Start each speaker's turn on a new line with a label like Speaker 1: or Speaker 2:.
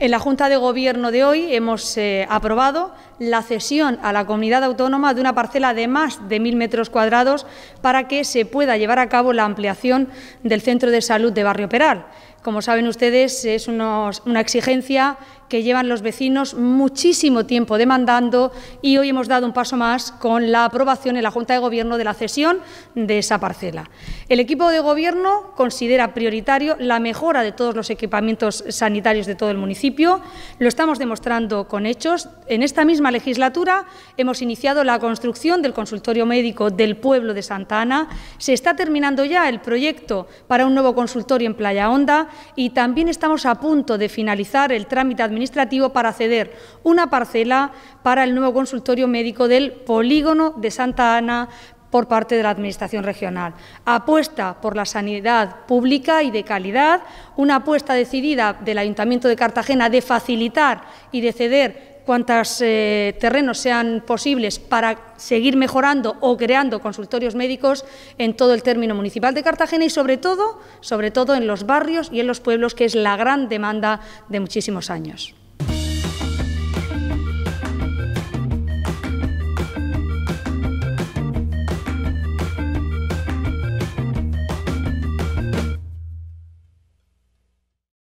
Speaker 1: En la Junta de Gobierno de hoy hemos eh, aprobado la cesión a la comunidad autónoma de una parcela de más de 1.000 metros cuadrados para que se pueda llevar a cabo la ampliación del Centro de Salud de Barrio Peral, como saben ustedes, es una exigencia que llevan los vecinos muchísimo tiempo demandando y hoy hemos dado un paso más con la aprobación en la Junta de Gobierno de la cesión de esa parcela. El equipo de Gobierno considera prioritario la mejora de todos los equipamientos sanitarios de todo el municipio. Lo estamos demostrando con hechos. En esta misma legislatura hemos iniciado la construcción del consultorio médico del pueblo de Santa Ana. Se está terminando ya el proyecto para un nuevo consultorio en Playa Honda y también estamos a punto de finalizar el trámite administrativo para ceder una parcela para el nuevo consultorio médico del polígono de Santa Ana por parte de la Administración regional. Apuesta por la sanidad pública y de calidad, una apuesta decidida del Ayuntamiento de Cartagena de facilitar y de ceder cuántos eh, terrenos sean posibles para seguir mejorando o creando consultorios médicos en todo el término municipal de Cartagena y sobre todo, sobre todo en los barrios y en los pueblos, que es la gran demanda de muchísimos años.